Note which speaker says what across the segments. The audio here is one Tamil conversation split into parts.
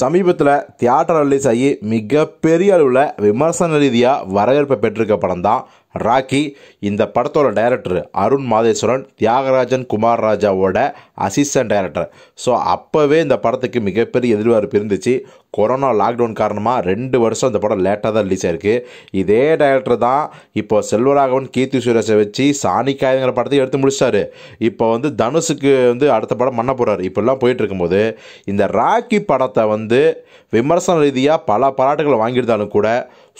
Speaker 1: சமீபத்தில் தியேட்டர் ரிலீஸ் ஆகி மிகப்பெரிய அளவில் விமர்சன ரீதியாக வரவேற்பை பெற்றிருக்க படம் தான் ராக்கி இந்த படத்தோட டைரக்டர் அருண் மாதேஸ்வரன் தியாகராஜன் குமார் ராஜாவோட அசிஸ்டன்ட் டைரக்டர் ஸோ அப்போவே இந்த படத்துக்கு மிகப்பெரிய எதிர்பார்ப்பு இருந்துச்சு கொரோனா லாக்டவுன் காரணமாக ரெண்டு வருஷம் இந்த படம் லேட்டாக தான் ரிலீஸ் ஆயிருக்கு இதே டைரக்டர் தான் இப்போ செல்வராகவன் கீர்த்தி சுரேஷை வச்சு சாணிக்காயங்கிற படத்தையும் எடுத்து முடிச்சிட்டாரு இப்போ வந்து தனுஷுக்கு வந்து அடுத்த படம் பண்ண போகிறார் இப்படிலாம் போயிட்டு இருக்கும்போது இந்த ராக்கி படத்தை வந்து விமர்சன ரீதியாக பல பாராட்டுகளை வாங்கியிருந்தாலும் கூட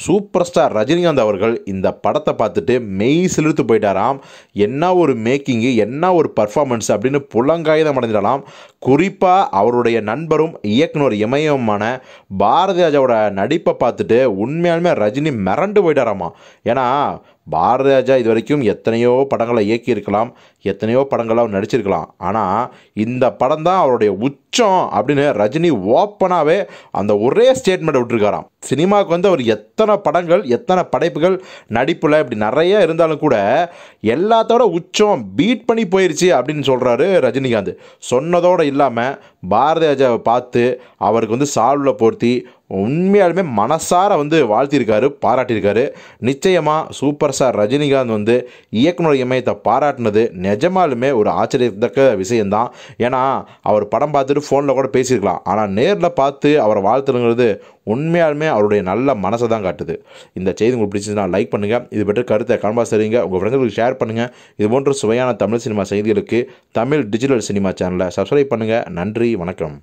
Speaker 1: சூப்பர் ஸ்டார் ரஜினிகாந்த் அவர்கள் இந்த படத்தை பார்த்துட்டு மெய் செலுத்து போயிட்டாராம் என்ன ஒரு மேக்கிங்கு என்ன ஒரு பர்ஃபார்மன்ஸ் அப்படின்னு புலங்காயுதம் அடைஞ்சிடலாம் குறிப்பாக அவருடைய நண்பரும் இயக்குனர் இமயமான பாரதிராஜாவோட நடிப்பை பார்த்துட்டு உண்மையாலுமே ரஜினி மிரண்டு போயிட்டாராமா ஏன்னா பாரதிராஜா இது வரைக்கும் எத்தனையோ படங்களை இயக்கியிருக்கலாம் எத்தனையோ படங்களை அவர் நடிச்சிருக்கலாம் ஆனால் இந்த படம் தான் அவருடைய உச்சம் அப்படின்னு ரஜினி ஓப்பனாகவே அந்த ஒரே ஸ்டேட்மெண்ட் விட்டுருக்காராம் சினிமாவுக்கு வந்து அவர் எத்தனை படங்கள் எத்தனை படைப்புகள் நடிப்பில் இப்படி நிறைய இருந்தாலும் கூட எல்லாத்தோட உச்சம் பீட் பண்ணி போயிடுச்சு அப்படின்னு சொல்கிறாரு ரஜினிகாந்த் சொன்னதோடு இல்லாமல் ராஜாவை பார்த்து அவருக்கு வந்து சால்வில் போர்த்தி உண்மையாலுமே மனசார வந்து வாழ்த்தியிருக்காரு பாராட்டியிருக்காரு நிச்சயமாக சூப்பர் ஸ்டார் ரஜினிகாந்த் வந்து இயக்குனர் இமயத்தை பாராட்டினது நிஜமாலுமே ஒரு ஆச்சரியத்தக்க விஷயந்தான் ஏன்னா அவர் படம் பார்த்துட்டு ஃபோனில் கூட பேசியிருக்கலாம் ஆனால் நேரில் பார்த்து அவரை வாழ்த்துணுங்கிறது உண்மையாலுமே அவருடைய நல்ல மனசை தான் காட்டுது இந்த செய்தி உங்களுக்கு பிடிச்சிருந்தா லைக் பண்ணுங்கள் இது பற்றி கருத்தை கன்பாஸ் தெரியுங்க உங்கள் ஃப்ரெண்ட்ஸுக்கு ஷேர் பண்ணுங்கள் இது போன்ற சுவையான தமிழ் சினிமா செய்திகளுக்கு தமிழ் டிஜிட்டல் சினிமா சேனலை சப்ஸ்கிரைப் பண்ணுங்கள் நன்றி வணக்கம்